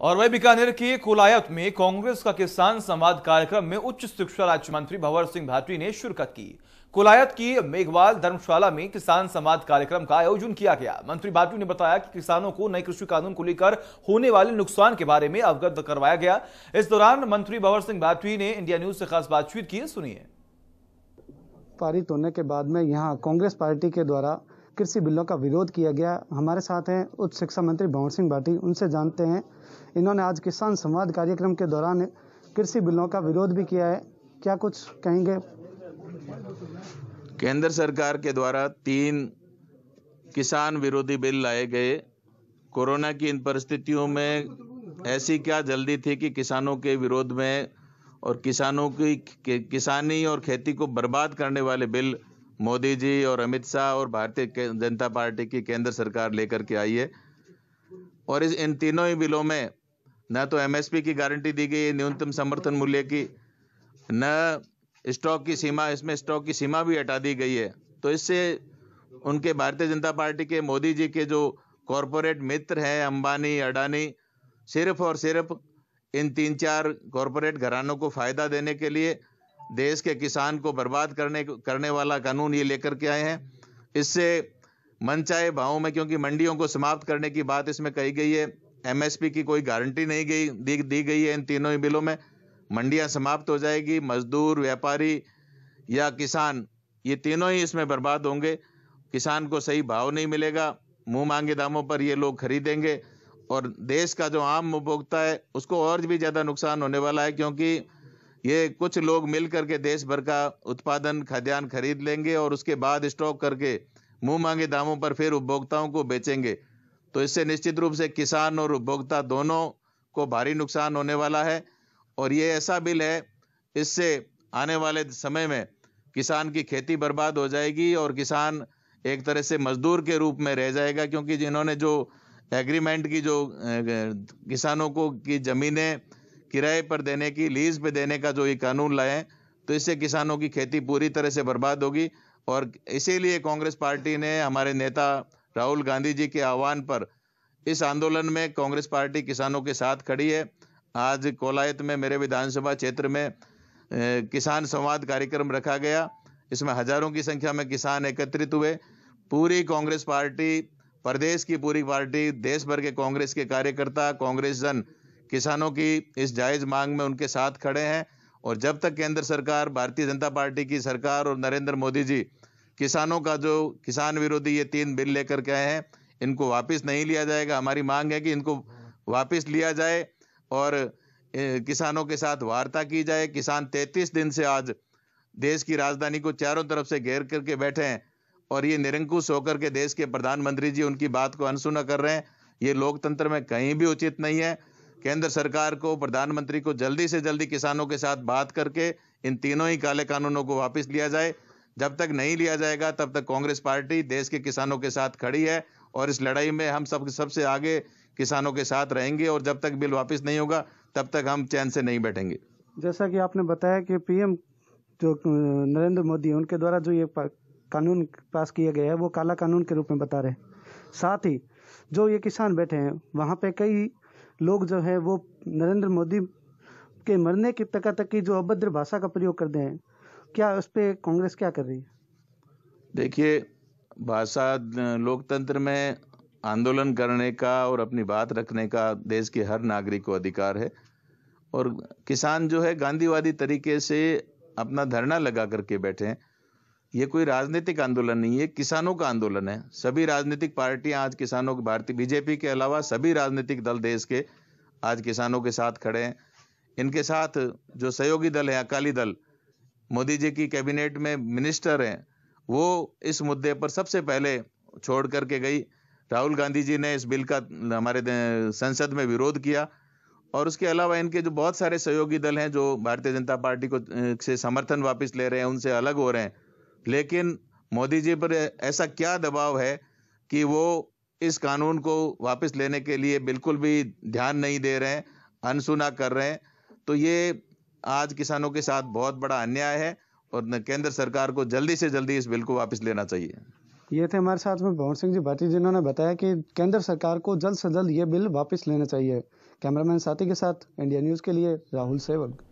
और वही बीकानेर के कोलायत में कांग्रेस का किसान संवाद कार्यक्रम में उच्च शिक्षा राज्य मंत्री भंवर सिंह भाटी ने शिरकत की कोलायत की मेघवाल धर्मशाला में किसान संवाद कार्यक्रम का आयोजन किया गया मंत्री भाटू ने बताया कि किसानों को नए कृषि कानून को लेकर होने वाले नुकसान के बारे में अवगत करवाया गया इस दौरान मंत्री भंवर सिंह भाटवी ने इंडिया न्यूज से खास बातचीत की सुनिए पारित होने के बाद में यहाँ कांग्रेस पार्टी के द्वारा कृषि बिलों का विरोध किया गया हमारे साथ हैं उच्च शिक्षा मंत्री भंवर सिंह भाटी उनसे जानते हैं इन्होंने आज किसान संवाद कार्यक्रम के दौरान कृषि बिलों का विरोध भी किया है क्या कुछ कहेंगे केंद्र सरकार के द्वारा तीन किसान विरोधी बिल लाए गए कोरोना की इन परिस्थितियों में ऐसी क्या जल्दी थी कि किसानों के विरोध में और किसानों की किसानी और खेती को बर्बाद करने वाले बिल मोदी जी और अमित शाह और भारतीय जनता पार्टी की केंद्र सरकार लेकर के आई है और इस इन तीनों ही बिलों में न तो एमएसपी की गारंटी दी गई है न्यूनतम समर्थन मूल्य की न स्टॉक की सीमा इसमें स्टॉक की सीमा भी हटा दी गई है तो इससे उनके भारतीय जनता पार्टी के मोदी जी के जो कॉरपोरेट मित्र हैं अंबानी अडानी सिर्फ और सिर्फ इन तीन चार कॉरपोरेट घरानों को फ़ायदा देने के लिए देश के किसान को बर्बाद करने करने वाला कानून ये लेकर के आए हैं इससे मनचाहे भावों में क्योंकि मंडियों को समाप्त करने की बात इसमें कही गई है एमएसपी की कोई गारंटी नहीं गई दी दी गई है इन तीनों ही बिलों में मंडियां समाप्त हो जाएगी मजदूर व्यापारी या किसान ये तीनों ही इसमें बर्बाद होंगे किसान को सही भाव नहीं मिलेगा मुंह मांगे दामों पर ये लोग खरीदेंगे और देश का जो आम उपभोक्ता है उसको और भी ज़्यादा नुकसान होने वाला है क्योंकि ये कुछ लोग मिल करके देश भर का उत्पादन खाद्यान्न खरीद लेंगे और उसके बाद स्टॉक करके मुंह मांगे दामों पर फिर उपभोक्ताओं को बेचेंगे तो इससे निश्चित रूप से किसान और उपभोक्ता दोनों को भारी नुकसान होने वाला है और ये ऐसा बिल है इससे आने वाले समय में किसान की खेती बर्बाद हो जाएगी और किसान एक तरह से मजदूर के रूप में रह जाएगा क्योंकि जिन्होंने जो एग्रीमेंट की जो किसानों को की ज़मीनें किराए पर देने की लीज पे देने का जो ये कानून लाए तो इससे किसानों की खेती पूरी तरह से बर्बाद होगी और इसीलिए कांग्रेस पार्टी ने हमारे नेता राहुल गांधी जी के आह्वान पर इस आंदोलन में कांग्रेस पार्टी किसानों के साथ खड़ी है आज कोलायत में मेरे विधानसभा क्षेत्र में किसान संवाद कार्यक्रम रखा गया इसमें हजारों की संख्या में किसान एकत्रित हुए पूरी कांग्रेस पार्टी प्रदेश की पूरी पार्टी देश भर के कांग्रेस के कार्यकर्ता कांग्रेस जन किसानों की इस जायज़ मांग में उनके साथ खड़े हैं और जब तक केंद्र सरकार भारतीय जनता पार्टी की सरकार और नरेंद्र मोदी जी किसानों का जो किसान विरोधी ये तीन बिल लेकर के आए हैं इनको वापस नहीं लिया जाएगा हमारी मांग है कि इनको वापस लिया जाए और किसानों के साथ वार्ता की जाए किसान 33 दिन से आज देश की राजधानी को चारों तरफ से घेर करके बैठे हैं और ये निरंकुश होकर के देश के प्रधानमंत्री जी उनकी बात को अनसुना कर रहे हैं ये लोकतंत्र में कहीं भी उचित नहीं है केंद्र सरकार को प्रधानमंत्री को जल्दी से जल्दी किसानों के साथ बात करके इन तीनों ही काले कानूनों को वापस लिया जाए जब तक नहीं लिया जाएगा तब तक कांग्रेस पार्टी देश के किसानों के साथ खड़ी है और इस लड़ाई में हम सब सबसे आगे किसानों के साथ रहेंगे और जब तक बिल वापस नहीं होगा तब तक हम चैन से नहीं बैठेंगे जैसा कि आपने बताया कि पीएम जो नरेंद्र मोदी उनके द्वारा जो ये कानून पास किया गया है वो काला कानून के रूप में बता रहे हैं साथ ही जो ये किसान बैठे हैं वहाँ पे कई लोग जो है वो नरेंद्र मोदी के मरने की तक तक की जो अभद्र भाषा का प्रयोग करते हैं क्या उस पर कांग्रेस क्या कर रही है देखिए भाषा लोकतंत्र में आंदोलन करने का और अपनी बात रखने का देश के हर नागरिक को अधिकार है और किसान जो है गांधीवादी तरीके से अपना धरना लगा करके बैठे हैं ये कोई राजनीतिक आंदोलन नहीं है किसानों का आंदोलन है सभी राजनीतिक पार्टियां आज किसानों के भारतीय बीजेपी के अलावा सभी राजनीतिक दल देश के आज किसानों के साथ खड़े हैं इनके साथ जो सहयोगी दल है अकाली दल मोदी जी की कैबिनेट में मिनिस्टर हैं वो इस मुद्दे पर सबसे पहले छोड़ करके गई राहुल गांधी जी ने इस बिल का हमारे संसद में विरोध किया और उसके अलावा इनके जो बहुत सारे सहयोगी दल हैं जो भारतीय जनता पार्टी को से समर्थन वापस ले रहे हैं उनसे अलग हो रहे हैं लेकिन मोदी जी पर ऐसा क्या दबाव है कि वो इस कानून को वापस लेने के लिए बिल्कुल भी ध्यान नहीं दे रहे हैं अनसुना कर रहे हैं तो ये आज किसानों के साथ बहुत बड़ा अन्याय है और केंद्र सरकार को जल्दी से जल्दी इस बिल को वापस लेना चाहिए ये थे हमारे साथ में भवन सिंह जी भाटी जिन्होंने बताया कि केंद्र सरकार को जल्द से जल्द ये बिल वापस लेना चाहिए कैमरामैन साथी के साथ इंडिया न्यूज़ के लिए राहुल सेवक